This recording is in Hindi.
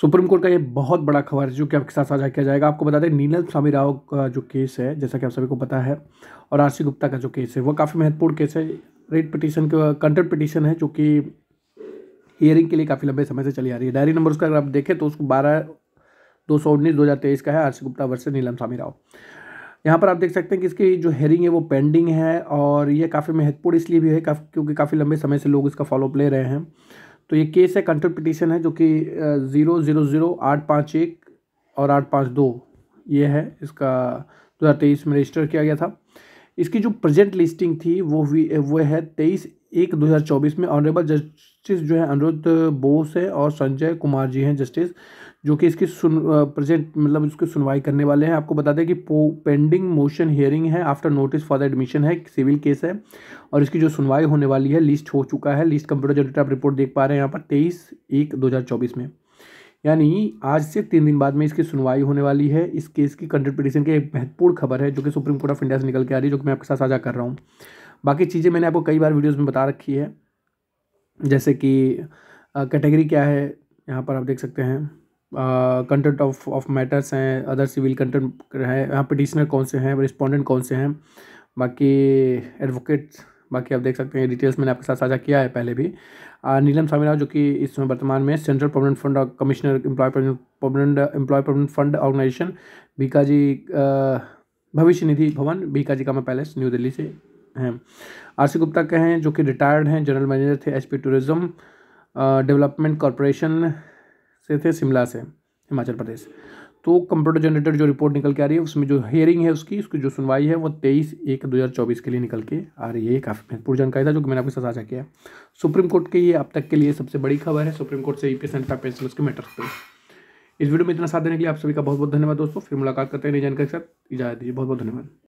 सुप्रीम कोर्ट का ये बहुत बड़ा खबर है जो कि आपके साथ साझा किया जाएगा आपको बता दें नीलम स्वामी राव का जो केस है जैसा कि आप सभी को पता है और आरसी गुप्ता का जो केस है वो काफ़ी महत्वपूर्ण केस है रेट पिटीशन का कंटर पिटीशन है जो कि हियरिंग के लिए काफ़ी लंबे समय से चली आ रही है डायरी नंबर उसका अगर आप देखें तो उसको बारह दो सौ उन्नीस दो हज़ार तेईस का है आरसी गुप्ता वर्ष नीलम स्वामी राव यहाँ पर आप देख सकते हैं कि इसकी जो हेयरिंग है वो पेंडिंग है और ये काफ़ी महत्वपूर्ण इसलिए भी है क्योंकि काफ़ी लंबे समय से लोग इसका फॉलोअप ले रहे हैं तो ये केस है कंट्रोल पिटीशन है जो कि ज़ीरो ज़ीरो ज़ीरो आठ पाँच एक और आठ पाँच दो ये है इसका दो हज़ार तेईस में रजिस्टर किया गया था इसकी जो प्रेजेंट लिस्टिंग थी वो वो है तेईस एक 2024 में ऑनरेबल जस्टिस जो है अनिरुद्ध बोस है और संजय कुमार जी हैं जस्टिस जो कि इसकी सुन प्रेजेंट मतलब इसकी सुनवाई करने वाले हैं आपको बता दें कि पेंडिंग मोशन हियरिंग है after notice for the admission है सिविल केस है और इसकी जो सुनवाई होने वाली है लिस्ट हो चुका है लिस्ट कंप्यूटर जनरेट आप रिपोर्ट देख पा रहे हैं यहाँ पर तेईस एक दो हज़ार चौबीस में यानी आज से तीन दिन बाद में इसकी सुनवाई होने वाली है इस केस की कंटेंट पिटिशन की एक महत्वपूर्ण खबर है जो कि सुप्रीम कोर्ट ऑफ इंडिया से निकल के आ रही है जो कि मैं आपके साथ साझा कर रहा हूँ बाकी चीज़ें मैंने आपको कई बार वीडियोज़ में बता रखी है जैसे कि कैटेगरी क्या है यहाँ पर आप देख सकते हैं कंटेंट ऑफ ऑफ मैटर्स हैं अदर सिविल कंटेंट है यहाँ पिटिशनर कौन से हैं रिस्पॉन्डेंट कौन से हैं बाकी एडवोकेट्स बाकी आप देख सकते हैं डिटेल्स मैंने आपके साथ साझा किया है पहले भी आ, नीलम स्वामीराव जो कि इस समय वर्तमान में central provident fund commissioner employ provident employ provident fund organization Bhikaji भविष्य निधि भवन बीकाजी का मैं पैलेस न्यू दिल्ली से हैं आर सी गुप्ता के हैं जो कि रिटायर्ड हैं जनरल मैनेजर थे पी टूरिज़्म डेवलपमेंट कॉरपोरेशन से थे शिमला से हिमाचल प्रदेश तो कंप्यूटर जनरेटेड जो रिपोर्ट निकल के आ रही है उसमें जो हेयरिंग है उसकी उसकी जो सुनवाई है वो तेईस एक दो हज़ार चौबीस के लिए निकल के आ रही है काफ़ी महत्वपूर्ण जानकारी था जो कि मैंने आपके साथ साझा किया सुप्रीम कोर्ट के ये अब तक के लिए सबसे बड़ी खबर है सुप्रीम कोर्ट से ई पी एस के मैटर्स पर इस वीडियो में इतना साथ देने के लिए आप सभी का बहुत बहुत धन्यवाद दोस्तों फिर मुलाकात करते हैं नई जानकारी के साथ इजाजत दीजिए बहुत बहुत धन्यवाद